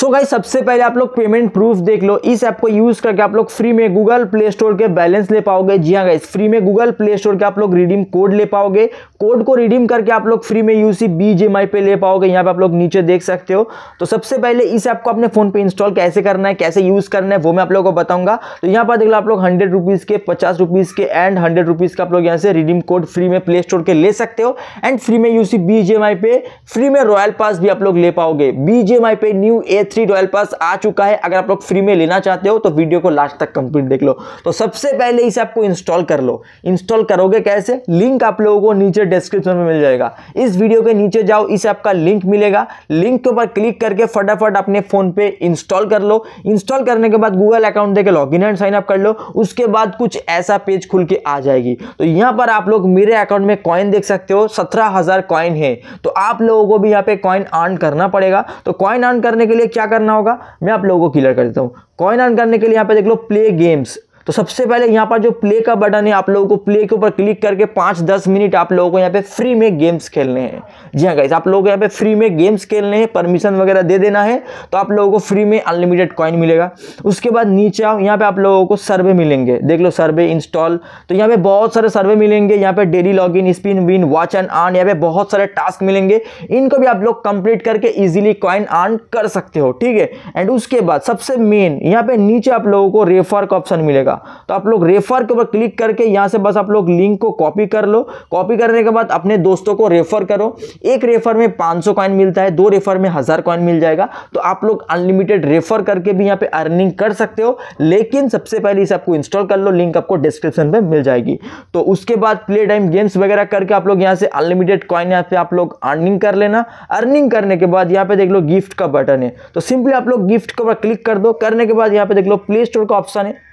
सो so सबसे पहले आप लोग पेमेंट प्रूफ देख लो इस ऐप को यूज़ करके आप लोग फ्री में गूगल प्ले स्टोर के बैलेंस ले पाओगे जी हाँ गाइस फ्री में गूगल प्ले स्टोर के आप लोग रिडीम कोड ले पाओगे कोड को रिडीम करके आप लोग फ्री में U C B G M I पे ले पाओगे यहाँ पे आप लोग नीचे देख सकते हो तो सबसे पहले इस ऐप को अपने फ़ोन पे इंस्टॉल कैसे करना है कैसे यूज़ करना है वो मैं आप लोगों को बताऊंगा तो यहाँ पर देख लो आप लोग हंड्रेड रुपीज़ के पचास रुपीज़ के एंड हंड्रेड रुपीज़ का आप लोग यहाँ से रिडीम कोड फ्री में प्ले स्टोर के ले सकते हो एंड फ्री में U C B G M I पे फ्री में रॉयल पास भी आप लोग ले पाओगे बी जी आई पे न्यू एज थ्री रॉयल पास आ चुका है अगर आप लोग फ्री में लेना चाहते हो तो वीडियो को लास्ट तक कंप्लीट देख लो तो सबसे पहले इसे आपको इंस्टॉल कर लो इंस्टॉल करोगे कैसे लिंक आप लोगों को नीचे डिस्क्रिप्शन में मिल जाएगा इस वीडियो के नीचे जाओ इसे आपका लिंक मिलेगा लिंक के ऊपर क्लिक करके फटाफट अपने फ़ोन पे इंस्टॉल कर लो इंस्टॉल करने के बाद गूगल अकाउंट देकर लॉग इन एंड साइनअप कर लो उसके बाद कुछ ऐसा पेज खुल के आ जाएगी तो यहाँ पर आप लोग मेरे अकाउंट में कॉइन देख सकते हो सत्रह हज़ार कॉइन है तो आप लोगों को भी यहाँ पे कॉइन अर्न करना पड़ेगा तो कॉइन अर्न करने के लिए क्या करना होगा मैं आप लोगों को क्लियर कर देता हूँ कॉइन अर्न करने के लिए यहाँ पे देख लो प्ले गेम्स तो सबसे पहले यहाँ पर जो प्ले का बटन है आप लोगों को प्ले के ऊपर क्लिक करके पाँच दस मिनट आप लोगों को यहाँ पे फ्री में गेम्स खेलने हैं जी हाँ गाइज आप लोगों को यहाँ पे फ्री में गेम्स खेलने हैं परमिशन वगैरह दे देना है तो आप लोगों को फ्री में अनलिमिटेड कॉइन मिलेगा उसके बाद नीचे आओ यहाँ पर आप लोगों को सर्वे मिलेंगे देख लो सर्वे इंस्टॉल तो यहाँ पर बहुत सारे सर्वे मिलेंगे यहाँ पर daily log in spin win watch and earn यहाँ पे बहुत सारे टास्क मिलेंगे इनको भी आप लोग कंप्लीट करके ईजिली कॉइन आर्न कर सकते हो ठीक है एंड उसके बाद सबसे मेन यहाँ पर नीचे आप लोगों को रेफर का ऑप्शन मिलेगा होगा तो आप लोग रेफर के ऊपर क्लिक करके यहाँ से बस आप लोग लिंक को कॉपी कर लो कॉपी करने के बाद अपने दोस्तों को रेफर करो एक रेफर में 500 कॉइन मिलता है दो रेफर में हज़ार कॉइन मिल जाएगा तो आप लोग अनलिमिटेड रेफर करके भी यहाँ पे अर्निंग कर सकते हो लेकिन सबसे पहले इसे आपको इंस्टॉल कर लो लिंक आपको डिस्क्रिप्शन में मिल जाएगी तो उसके बाद प्ले टाइम गेम्स वगैरह करके आप लोग यहाँ से अनलिमिटेड कॉइन यहाँ पे आप लोग अर्निंग कर लेना अर्निंग करने के बाद यहाँ पे देख लो गिफ्ट का बटन है तो सिंपली आप लोग गिफ्ट के ऊपर क्लिक कर दो करने के बाद यहाँ पे देख लो प्ले स्टोर का ऑप्शन है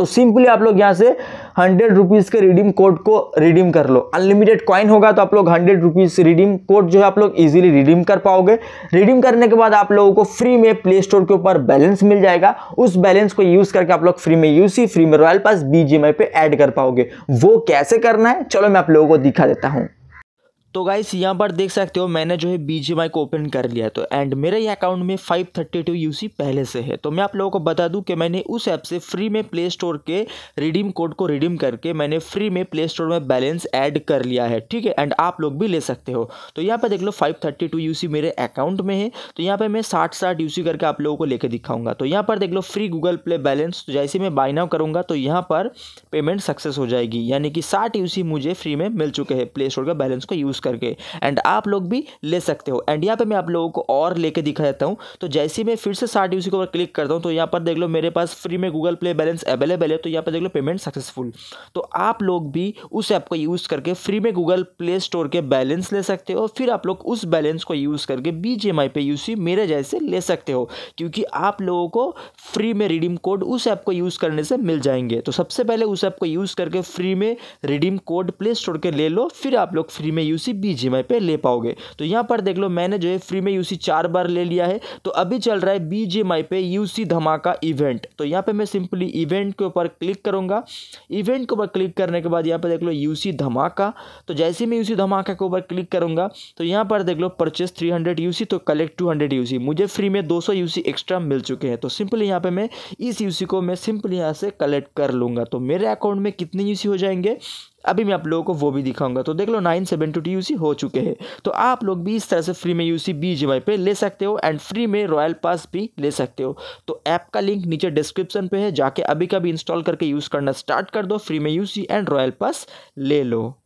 तो सिंपली आप लोग यहाँ से हंड्रेड रुपीज़ के रिडीम कोड को रिडीम कर लो अनलिमिटेड कॉइन होगा तो आप लोग हंड्रेड रुपीज़ रिडीम कोड जो है आप लोग इजीली रिडीम कर पाओगे रिडीम करने के बाद आप लोगों को फ्री में प्ले स्टोर के ऊपर बैलेंस मिल जाएगा उस बैलेंस को यूज़ करके आप लोग फ्री में यूसी फ्री में रॉयल पास बीजीएमआई पे ऐड कर पाओगे वो कैसे करना है चलो मैं आप लोगों को दिखा देता हूँ तो गाइस यहाँ पर देख सकते हो मैंने जो है बी को ओपन कर लिया तो एंड मेरे अकाउंट में 532 थर्टी पहले से है तो मैं आप लोगों को बता दूं कि मैंने उस ऐप से फ्री में प्ले स्टोर के रिडीम कोड को रिडीम करके मैंने फ्री में प्ले स्टोर में बैलेंस ऐड कर लिया है ठीक है एंड आप लोग भी ले सकते हो तो यहाँ पर देख लो five thirty two U C मेरे अकाउंट में है तो यहाँ पर मैं साठ साठ यू सी करके आप लोगों को लेकर दिखाऊंगा तो यहाँ पर देख लो फ्री गूगल प्ले बैलेंस तो जैसे मैं बाइनाव करूँगा तो यहाँ पर पेमेंट सक्सेस हो जाएगी यानी कि साठ यू सी मुझे फ्री में मिल चुके हैं प्ले स्टोर का बैलेंस को यूज़ यूज़ करके एंड आप लोग भी ले सकते हो एंड यहाँ पे मैं आप लोगों को और लेके दिखा देता हूँ तो जैसे मैं फिर से साठ यूसी के ऊपर क्लिक करता हूँ तो यहाँ पर देख लो मेरे पास फ्री में गूगल प्ले बैलेंस अवेलेबल है तो यहाँ पर देख लो पेमेंट सक्सेसफुल तो आप लोग भी उस ऐप को यूज़ करके फ्री में गूगल प्ले स्टोर के बैलेंस ले सकते हो फिर आप लोग उस बैलेंस को यूज़ करके बी जी एम आई पे यूसी मेरे जैसे ले सकते हो क्योंकि आप लोगों को फ्री में रिडीम कोड उस ऐप को यूज़ करने से मिल जाएंगे तो सबसे पहले उस ऐप को यूज़ करके फ्री में रिडीम कोड प्ले स्टोर के ले लो फिर आप लोग फ्री में यूसी यूसी बीजीएमआई पे ले पाओगे तो यहाँ पर देख लो मैंने जो है फ्री में यूसी चार बार ले लिया है तो अभी चल रहा है बीजीएमआई पे यूसी धमाका इवेंट तो यहाँ पे मैं सिंपली इवेंट के ऊपर क्लिक करूँगा इवेंट के ऊपर क्लिक करने के बाद यहाँ पर देख लो यूसी धमाका तो जैसे मैं यूसी धमाका के ऊपर क्लिक करूँगा तो यहाँ पर देख लो परचेस थ्री हंड्रेड यूसी तो कलेक्ट टू हंड्रेड यूसी मुझे फ्री में दो सौ यूसी एक्स्ट्रा मिल चुके हैं तो सिंपली यहाँ पर मैं इस यूसी को मैं सिंपली यहाँ से कलेक्ट कर लूँगा तो मेरे अकाउंट में कितने यूसी हो जाएंगे अभी मैं आप लोगों को वो भी दिखाऊंगा तो देख लो nine seven two T U हो चुके हैं तो आप लोग भी इस तरह से फ्री में यू सी बी जी पे ले सकते हो एंड फ्री में रॉयल पास भी ले सकते हो तो ऐप का लिंक नीचे डिस्क्रिप्शन पे है जाके अभी का भी इंस्टॉल करके यूज़ करना स्टार्ट कर दो फ्री में U C and royal pass ले लो